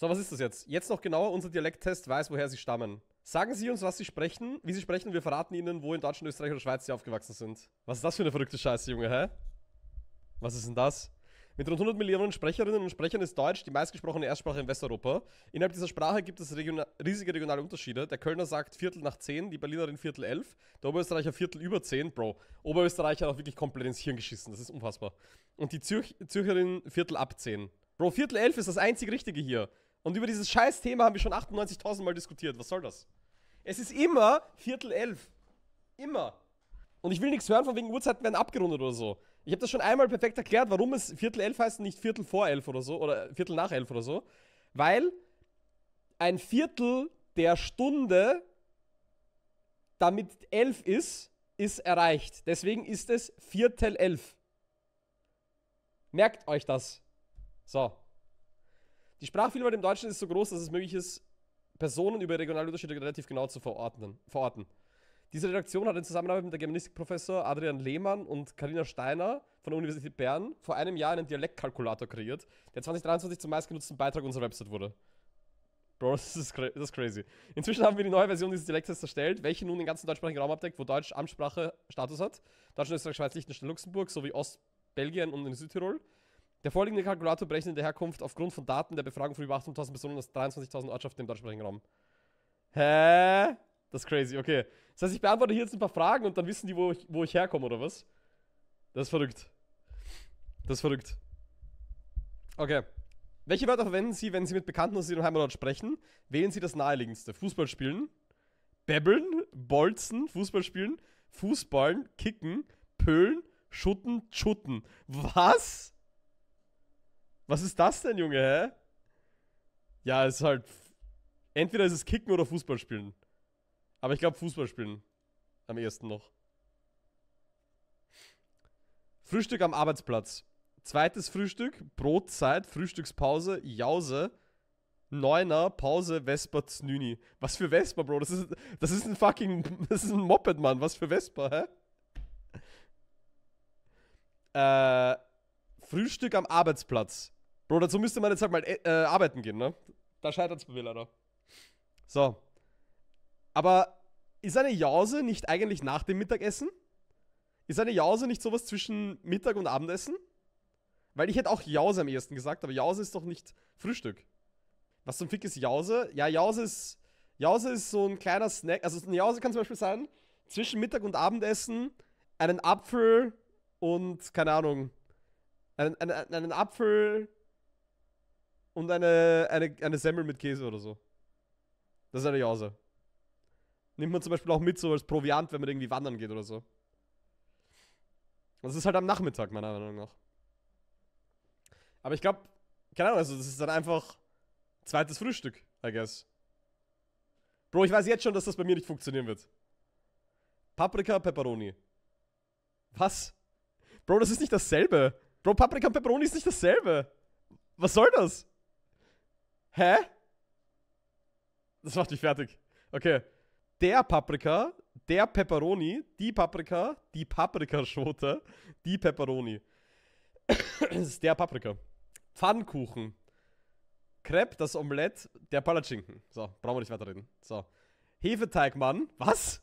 So, was ist das jetzt? Jetzt noch genauer, unser Dialekttest weiß, woher sie stammen. Sagen Sie uns, was Sie sprechen, wie Sie sprechen, wir verraten Ihnen, wo in Deutschland, Österreich oder Schweiz Sie aufgewachsen sind. Was ist das für eine verrückte Scheiße, Junge, hä? Was ist denn das? Mit rund 100 Millionen Sprecherinnen und Sprechern ist Deutsch die meistgesprochene Erstsprache in Westeuropa. Innerhalb dieser Sprache gibt es regiona riesige regionale Unterschiede. Der Kölner sagt Viertel nach 10, die Berlinerin Viertel 11, der Oberösterreicher Viertel über 10. Bro, Oberösterreicher hat auch wirklich komplett ins Hirn geschissen, das ist unfassbar. Und die Zürch Zürcherin Viertel ab 10. Bro, Viertel 11 ist das einzig Richtige hier. Und über dieses scheiß Thema haben wir schon 98.000 Mal diskutiert. Was soll das? Es ist immer Viertel elf. Immer. Und ich will nichts hören, von wegen Uhrzeiten werden abgerundet oder so. Ich habe das schon einmal perfekt erklärt, warum es Viertel elf heißt und nicht Viertel vor elf oder so oder Viertel nach elf oder so. Weil ein Viertel der Stunde, damit elf ist, ist erreicht. Deswegen ist es Viertel elf. Merkt euch das. So. Die Sprachvielfalt im Deutschen ist so groß, dass es möglich ist, Personen über regionale Unterschiede relativ genau zu verorten. verorten. Diese Redaktion hat in Zusammenarbeit mit der Germanistikprofessor Adrian Lehmann und Karina Steiner von der Universität Bern vor einem Jahr einen Dialektkalkulator kreiert, der 2023 zum meistgenutzten Beitrag unserer Website wurde. Bro, das ist, das ist crazy. Inzwischen haben wir die neue Version dieses Dialektes erstellt, welche nun den ganzen deutschsprachigen Raum abdeckt, wo Deutsch Amtssprache Status hat. Deutschland, Österreich, Schweiz, Liechtenstein, Luxemburg sowie Ostbelgien und in Südtirol. Der vorliegende Kalkulator berechnet in der Herkunft aufgrund von Daten der Befragung von über 18.000 Personen aus 23.000 Ortschaften im deutschsprachigen Raum. Hä? Das ist crazy, okay. Das heißt, ich beantworte hier jetzt ein paar Fragen und dann wissen die, wo ich, wo ich herkomme, oder was? Das ist verrückt. Das ist verrückt. Okay. Welche Wörter verwenden Sie, wenn Sie mit Bekannten aus Ihrem Heimatort sprechen? Wählen Sie das naheliegendste. Fußball spielen, bebbeln, Bolzen, Fußball spielen, Fußballen, Kicken, Pölen, Schutten, Schutten. Was? Was ist das denn, Junge, hä? Ja, es ist halt. Entweder ist es Kicken oder Fußball spielen. Aber ich glaube, Fußball spielen. Am ehesten noch. Frühstück am Arbeitsplatz. Zweites Frühstück, Brotzeit, Frühstückspause, Jause, Neuner, Pause, Vespa, Znüni. Was für Vespa, Bro? Das ist, das ist ein fucking. Das ist ein Moped, Mann. Was für Vespa, hä? Äh, Frühstück am Arbeitsplatz. Bro, dazu müsste man jetzt halt mal äh, äh arbeiten gehen, ne? Da scheitert es bei mir leider. So. Aber ist eine Jause nicht eigentlich nach dem Mittagessen? Ist eine Jause nicht sowas zwischen Mittag und Abendessen? Weil ich hätte auch Jause am ehesten gesagt, aber Jause ist doch nicht Frühstück. Was zum Fick ist Jause? Ja, Jause ist, Jause ist so ein kleiner Snack. Also eine Jause kann zum Beispiel sein, zwischen Mittag und Abendessen einen Apfel und, keine Ahnung, einen, einen, einen Apfel und eine, eine, eine Semmel mit Käse oder so. Das ist eine Jause. Nimmt man zum Beispiel auch mit so als Proviant, wenn man irgendwie wandern geht oder so. Das ist halt am Nachmittag, meiner Meinung nach. Aber ich glaube, keine Ahnung, also das ist dann einfach zweites Frühstück, I guess. Bro, ich weiß jetzt schon, dass das bei mir nicht funktionieren wird. Paprika, Pepperoni. Was? Bro, das ist nicht dasselbe. Bro, Paprika und Pepperoni ist nicht dasselbe. Was soll das? Hä? Das macht dich fertig. Okay. Der Paprika, der Pepperoni, die Paprika, die Paprikaschote, die Pepperoni. das ist der Paprika. Pfannkuchen. Crepe, das Omelette, der Palatschinken. So, brauchen wir nicht weiterreden. So. Hefeteigmann. Was?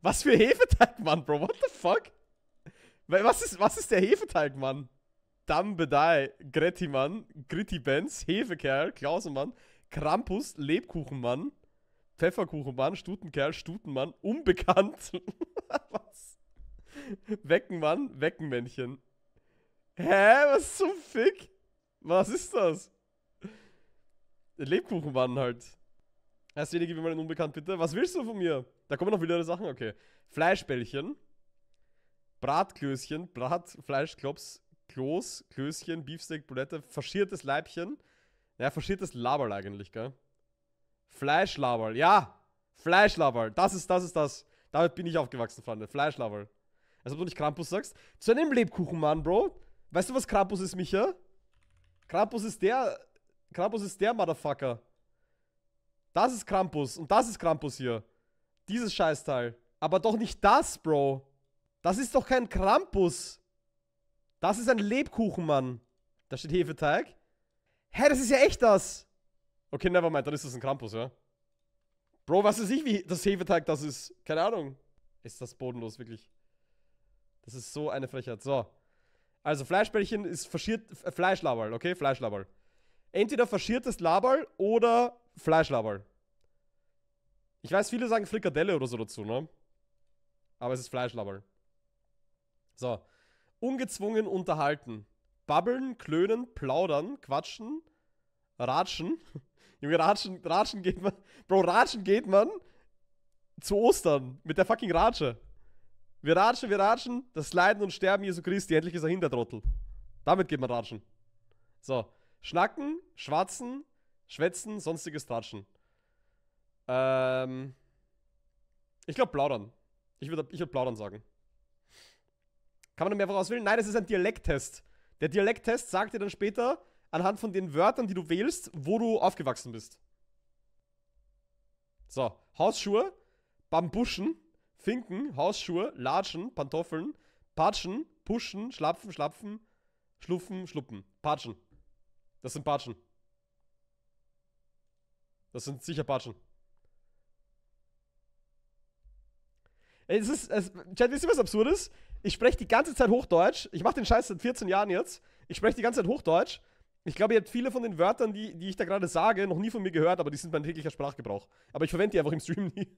Was für Hefeteigmann, Bro? What the fuck? Was ist, was ist der Hefeteigmann? Dambedei, Grettimann, Grittibens, Hefekerl, Klausemann, Krampus, Lebkuchenmann, Pfefferkuchenmann, Stutenkerl, Stutenmann, Unbekannt. was? Weckenmann, Weckenmännchen. Hä? Was zum Fick? Was ist das? Lebkuchenmann halt. Erst wenige wie mal den Unbekannt, bitte. Was willst du von mir? Da kommen noch wieder Sachen, okay. Fleischbällchen, Bratklößchen, Bratfleischklops, Kloß, Klößchen, Beefsteak, Bulette, faschiertes Leibchen. Ja, faschiertes Laberl eigentlich, gell? Fleischlaberl, ja! Fleischlaberl, das ist, das ist das. Damit bin ich aufgewachsen, Freunde. Fleischlaberl. Als ob du nicht Krampus sagst. Zu einem Lebkuchenmann, Bro. Weißt du, was Krampus ist, Micha? Krampus ist der. Krampus ist der Motherfucker. Das ist Krampus und das ist Krampus hier. Dieses Scheißteil. Aber doch nicht das, Bro. Das ist doch kein Krampus. Das ist ein Lebkuchen, Mann. Da steht Hefeteig. Hä, das ist ja echt das. Okay, nevermind, dann ist das ein Krampus, ja? Bro, was weiß ich, wie das Hefeteig das ist? Keine Ahnung. Ist das bodenlos, wirklich. Das ist so eine Frechheit. So. Also, Fleischbällchen ist verschiert... äh, Fleischlaberl, okay? Fleischlaberl. Entweder verschiertes Laberl oder Fleischlaberl. Ich weiß, viele sagen Frikadelle oder so dazu, ne? Aber es ist Fleischlaberl. So. Ungezwungen unterhalten. Babbeln, klönen, plaudern, quatschen, ratschen. Junge, ratschen, ratschen geht man. Bro, ratschen geht man zu Ostern mit der fucking Ratsche. Wir ratschen, wir ratschen, das Leiden und Sterben Jesu Christi, endlich ist er Hintertrottel. Damit geht man ratschen. So, schnacken, schwatzen, schwätzen, sonstiges Tratschen. Ähm, ich glaube plaudern. Ich würde ich würd plaudern sagen. Kann man da mehr auswählen? Nein, das ist ein Dialekttest. Der Dialekttest sagt dir dann später, anhand von den Wörtern, die du wählst, wo du aufgewachsen bist. So, Hausschuhe, Bambuschen, Finken, Hausschuhe, Latschen, Pantoffeln, Patschen, Puschen, Schlapfen, Schlapfen, Schluffen, Schluppen. Patschen. Das sind Patschen. Das sind sicher Patschen. Es ist, es, Chat, wisst ihr, was absurd ist? Ich spreche die ganze Zeit Hochdeutsch. Ich mache den Scheiß seit 14 Jahren jetzt. Ich spreche die ganze Zeit Hochdeutsch. Ich glaube, ihr habt viele von den Wörtern, die, die ich da gerade sage, noch nie von mir gehört, aber die sind mein täglicher Sprachgebrauch. Aber ich verwende die einfach im Stream nie.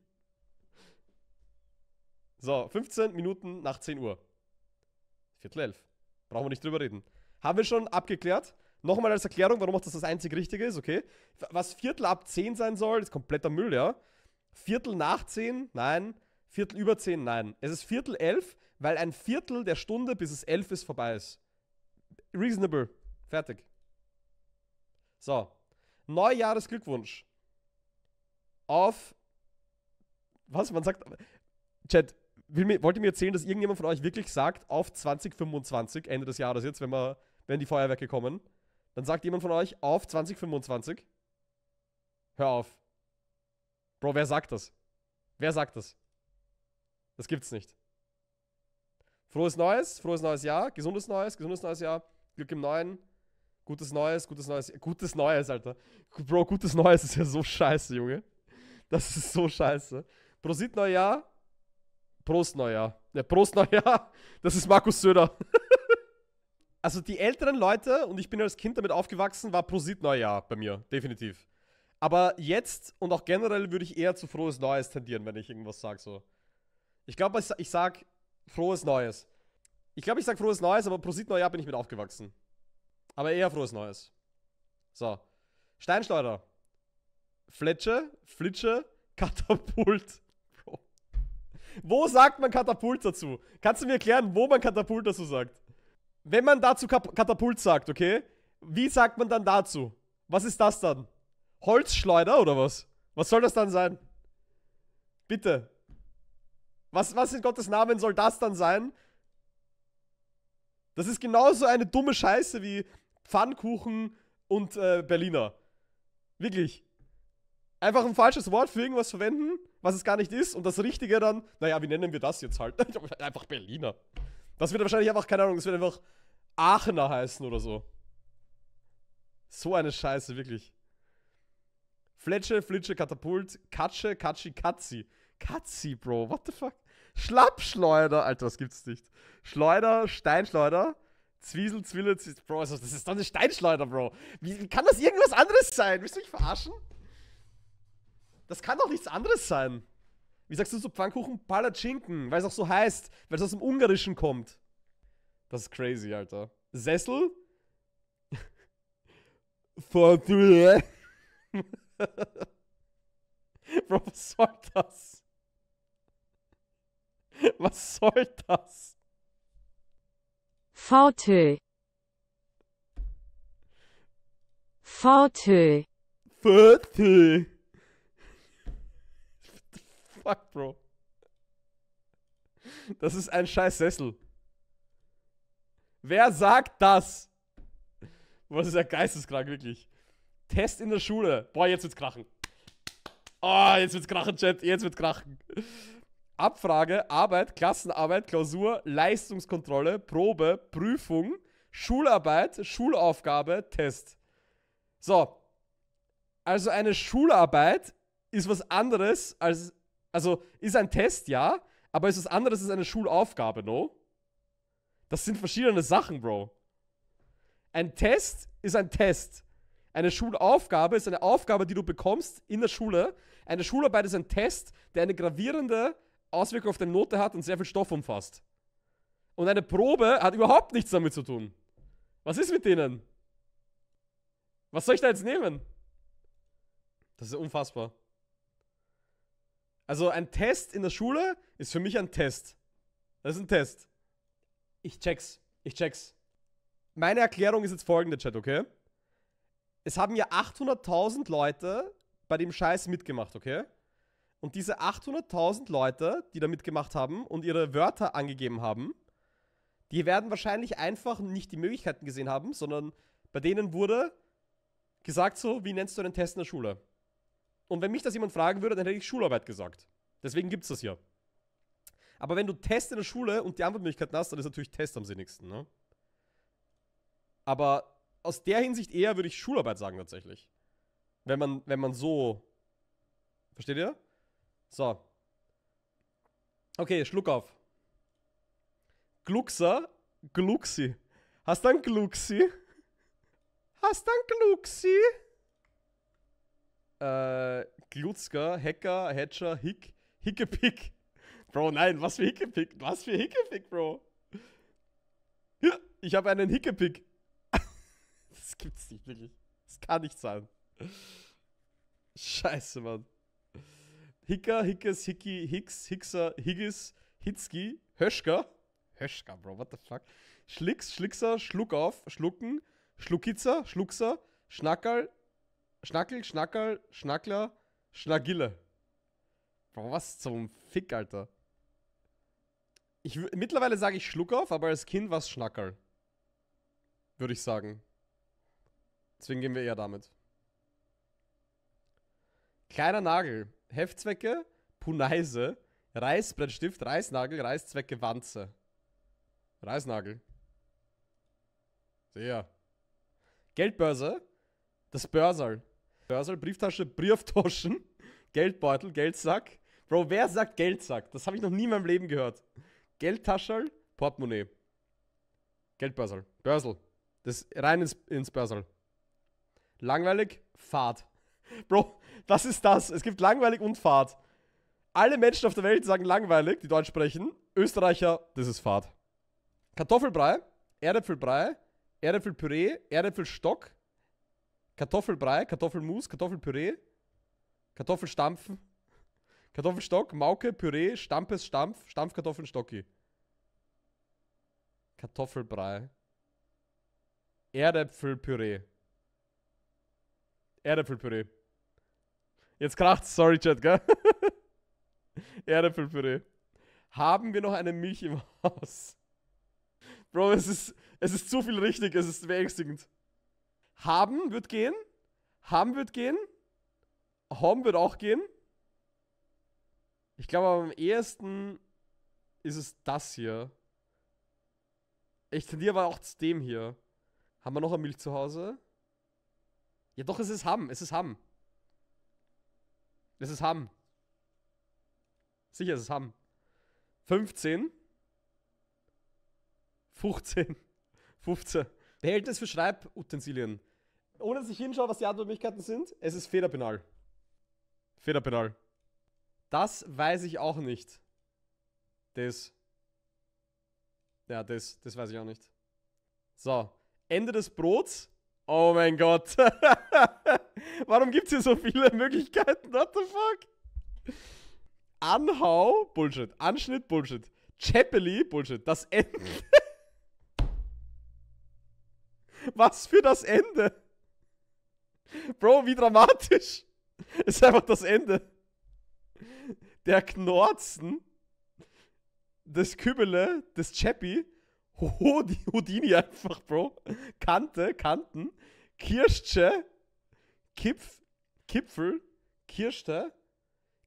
So, 15 Minuten nach 10 Uhr. Viertel elf. Brauchen wir nicht drüber reden. Haben wir schon abgeklärt. Nochmal als Erklärung, warum auch das das einzig Richtige ist, okay? Was Viertel ab 10 sein soll, ist kompletter Müll, ja? Viertel nach 10, nein. Viertel über 10, nein. Es ist Viertel 11. Weil ein Viertel der Stunde, bis es elf ist, vorbei ist. Reasonable. Fertig. So. Neujahresglückwunsch. Auf. Was? Man sagt. Chat, mir, wollt ihr mir erzählen, dass irgendjemand von euch wirklich sagt, auf 2025, Ende des Jahres jetzt, wenn, wir, wenn die Feuerwerke kommen, dann sagt jemand von euch auf 2025? Hör auf. Bro, wer sagt das? Wer sagt das? Das gibt's nicht. Frohes Neues, frohes neues Jahr, gesundes Neues, gesundes neues Jahr, Glück im Neuen, gutes Neues, gutes Neues, gutes Neues, Alter. Bro, gutes Neues ist ja so scheiße, Junge. Das ist so scheiße. Prosit Neujahr, Prost Neujahr. Ja, Prost Neujahr, das ist Markus Söder. also die älteren Leute, und ich bin als Kind damit aufgewachsen, war Prosit Neujahr bei mir, definitiv. Aber jetzt und auch generell würde ich eher zu frohes Neues tendieren, wenn ich irgendwas sage so. Ich glaube, ich sag frohes Neues. Ich glaube, ich sage frohes Neues, aber Prosit Neujahr bin ich mit aufgewachsen. Aber eher frohes Neues. So. Steinschleuder. Fletsche, Flitsche, Katapult. Bro. Wo sagt man Katapult dazu? Kannst du mir erklären, wo man Katapult dazu sagt? Wenn man dazu Kap Katapult sagt, okay? Wie sagt man dann dazu? Was ist das dann? Holzschleuder oder was? Was soll das dann sein? Bitte, was, was in Gottes Namen soll das dann sein? Das ist genauso eine dumme Scheiße wie Pfannkuchen und äh, Berliner. Wirklich. Einfach ein falsches Wort für irgendwas verwenden, was es gar nicht ist, und das Richtige dann, naja, wie nennen wir das jetzt halt? einfach Berliner. Das wird wahrscheinlich einfach, keine Ahnung, das wird einfach Aachener heißen oder so. So eine Scheiße, wirklich. Fletsche, Flitsche, Katapult, Katsche, Katschi, Katzi. Katzi, Bro, what the fuck? Schlappschleuder. Alter, das gibt's nicht. Schleuder, Steinschleuder. Zwiesel, Zwille, Zwiesel. Bro, also das ist doch eine Steinschleuder, Bro. Wie, kann das irgendwas anderes sein? Willst du mich verarschen? Das kann doch nichts anderes sein. Wie sagst du so Pfannkuchen Palatschinken, weil es auch so heißt, weil es aus dem Ungarischen kommt. Das ist crazy, Alter. Sessel? Bro, was soll das? Was soll das? VT. Fauteuil. Fauteuil. Fuck, Bro. Das ist ein scheiß Sessel. Wer sagt das? Was ist ja geisteskrank, wirklich. Test in der Schule. Boah, jetzt wird's krachen. Oh, jetzt wird's krachen, Chat. Jetzt wird's krachen. Abfrage, Arbeit, Klassenarbeit, Klausur, Leistungskontrolle, Probe, Prüfung, Schularbeit, Schulaufgabe, Test. So. Also eine Schularbeit ist was anderes als. Also ist ein Test, ja, aber ist was anderes als eine Schulaufgabe, no? Das sind verschiedene Sachen, Bro. Ein Test ist ein Test. Eine Schulaufgabe ist eine Aufgabe, die du bekommst in der Schule. Eine Schularbeit ist ein Test, der eine gravierende Auswirkungen auf deine Note hat und sehr viel Stoff umfasst. Und eine Probe hat überhaupt nichts damit zu tun. Was ist mit denen? Was soll ich da jetzt nehmen? Das ist unfassbar. Also ein Test in der Schule ist für mich ein Test. Das ist ein Test. Ich check's. Ich check's. Meine Erklärung ist jetzt folgende, Chat, okay? Es haben ja 800.000 Leute bei dem Scheiß mitgemacht, okay? Und diese 800.000 Leute, die da mitgemacht haben und ihre Wörter angegeben haben, die werden wahrscheinlich einfach nicht die Möglichkeiten gesehen haben, sondern bei denen wurde gesagt so, wie nennst du einen Test in der Schule? Und wenn mich das jemand fragen würde, dann hätte ich Schularbeit gesagt. Deswegen gibt es das hier. Aber wenn du Test in der Schule und die Antwortmöglichkeiten hast, dann ist natürlich Test am sinnigsten. Ne? Aber aus der Hinsicht eher würde ich Schularbeit sagen tatsächlich. Wenn man, wenn man so. Versteht ihr? So. Okay, Schluck auf. Gluckser, Gluxi. Hast du einen Gluxi? Hast du einen Gluxi? Äh, Glutzka, Hacker, Hatcher, Hick, Hickepick. Bro, nein, was für Hickepick? Was für Hickepick, Bro? Ja, ich habe einen Hickepick. das gibt's nicht wirklich. Das kann nicht sein. Scheiße, Mann. Hicker, Hickes, Hicky, Hicks, Hickser, Higgis, Hitzki, Höschka. Höschka, Bro, what the fuck? Schlicks, Schlickser, Schluck auf, Schlucken, Schluckitzer, Schluckser, Schnackerl, Schnackel, Schnackerl, Schnackler, Schnagille. Bro, was zum Fick, Alter. Ich, mittlerweile sage ich Schluck auf, aber als Kind war es Schnackerl. Würde ich sagen. Deswegen gehen wir eher damit. Kleiner Nagel. Heftzwecke, Puneise, Reißbrettstift, Reißnagel, Reißzwecke, Wanze. Reißnagel. Sehr. Geldbörse, das Börserl. Börserl, Brieftasche, Brieftaschen, Geldbeutel, Geldsack. Bro, wer sagt Geldsack? Das habe ich noch nie in meinem Leben gehört. Geldtascherl, Portemonnaie. Geldbörserl. Börsel. Das rein ins, ins Börserl. Langweilig, Fahrt. Bro, was ist das? Es gibt langweilig und Fahrt. Alle Menschen auf der Welt sagen langweilig, die Deutsch sprechen. Österreicher, das ist Fahrt. Kartoffelbrei, Erdäpfelbrei, Erdäpfelpüree, Erdäpfelstock, Kartoffelbrei, Kartoffelmus, Kartoffelpüree, Kartoffelstampfen, Kartoffelstock, Mauke, Püree, Stampes, Stampf, Stampfkartoffeln, Stocki. Kartoffelbrei. Erdäpfelpüree. Erdäpfelpüree. Jetzt kracht's, sorry, Chat, gell? Erdäpfelpüree. Haben wir noch eine Milch im Haus? Bro, es ist, es ist zu viel richtig, es ist beängstigend. Haben wird gehen. Haben wird gehen. Hom wird auch gehen. Ich glaube, am ehesten ist es das hier. Ich tendiere aber auch zu dem hier. Haben wir noch eine Milch zu Hause? Ja, doch, es ist Ham. Es ist Ham. Es ist Hamm. Sicher, es ist Hamm. 15. 15. 15. Behältnis für Schreibutensilien. Ohne dass ich hinschaue, was die Antwortmöglichkeiten sind, es ist Federpenal. Federpenal. Das weiß ich auch nicht. Das. Ja, das, das weiß ich auch nicht. So. Ende des Brots. Oh mein Gott. Warum gibt es hier so viele Möglichkeiten? What the fuck? Anhau, Bullshit. Anschnitt, Bullshit. Chappelly, Bullshit. Das Ende. Was für das Ende? Bro, wie dramatisch. Ist einfach das Ende. Der Knorzen, das Kübele, das Chappy, Houdini einfach, Bro. Kante, Kanten, Kirsche, Kipf, Kipfel, Kirschte,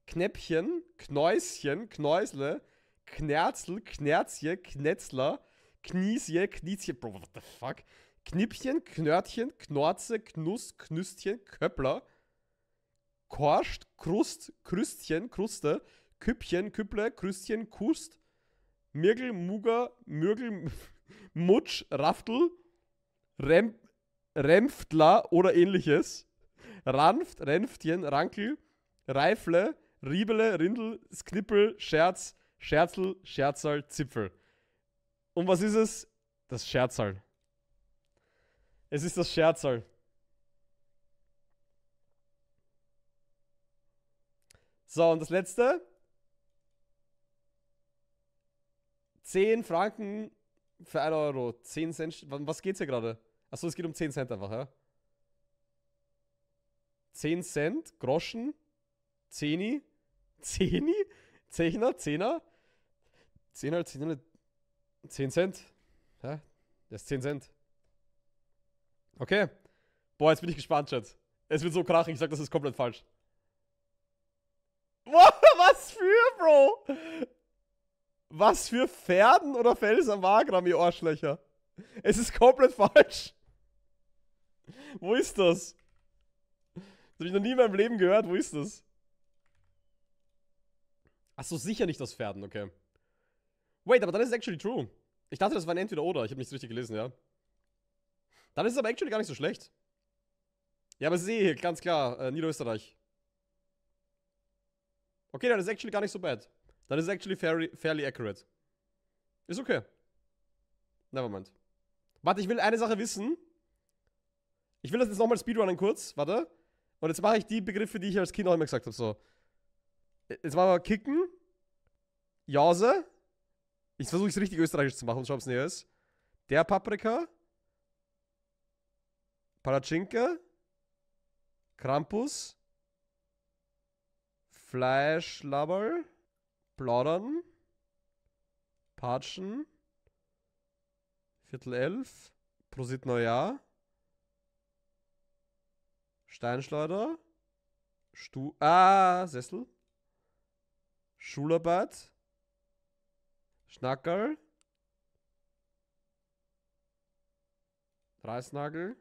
Knäppchen, Knäuschen, Knäusle, Knerzel, Knerzje, Knetzler, Kniesje, Kniezje, bro, what the fuck? Knippchen, Knörtchen, Knorze, Knuss, Knüstchen, Köppler, Korscht, Krust, Krüstchen, Kruste, Küppchen, Küpple, Krüstchen, Kust, Mirgel, Muger, Mürgel, Mutsch, Raftel, Rem, Rämpftler oder ähnliches. Ranft, Renftchen, Rankel, Reifle, Riebele, Rindel, Sknippel, Scherz, Scherzel, Scherzal, Zipfel. Und was ist es? Das Scherzal. Es ist das Scherzal. So, und das letzte. 10 Franken für 1 Euro. 10 Cent. Was geht's hier gerade? Achso, es geht um 10 Cent einfach, ja? 10 Cent, Groschen, Zehni, Zehni, Zehner, Zehner, Zehner, Zehner, 10 Cent. Hä? das ist 10 Cent. Okay. Boah, jetzt bin ich gespannt, Chat. Es wird so krachen, Ich sag, das ist komplett falsch. Boah, Was für, Bro? Was für Pferden oder Fels am Wagram, ihr Arschlöcher? Es ist komplett falsch. Wo ist das? Das hab ich noch nie in meinem Leben gehört. Wo ist das? Achso, sicher nicht aus Pferden, okay. Wait, aber dann ist es actually true. Ich dachte, das war ein Entweder-Oder. Ich habe nichts richtig gelesen, ja. Dann ist es aber actually gar nicht so schlecht. Ja, aber sehe, ganz klar, äh, Niederösterreich. Okay, dann ist es actually gar nicht so bad. Dann ist es actually fairly, fairly accurate. Ist okay. Nevermind. Warte, ich will eine Sache wissen. Ich will das jetzt nochmal speedrunnen kurz. Warte. Und jetzt mache ich die Begriffe, die ich als Kind auch immer gesagt habe. So. Jetzt machen wir Kicken, Jause. Ich versuche es richtig österreichisch zu machen und schau, ob es näher ist. Der Paprika, Palatschinka, Krampus, Fleischlabberl, Plaudern, Patschen, Viertel elf, Prosit Neujahr, Steinschleuder. Stu ah, Sessel. Schulabad. Schnackerl. Reißnagel.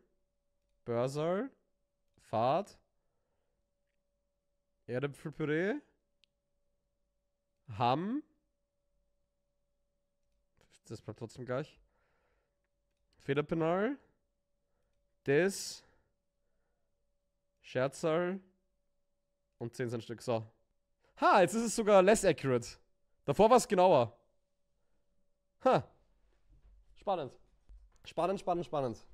Börserl. Fahrt. Erdäpfelpüree. Hamm. Das bleibt trotzdem gleich. Federpenal. Des. Scherzerl. Und 10 Cent Stück. So. Ha, jetzt ist es sogar less accurate. Davor war es genauer. Ha. Spannend. Spannend, spannend, spannend.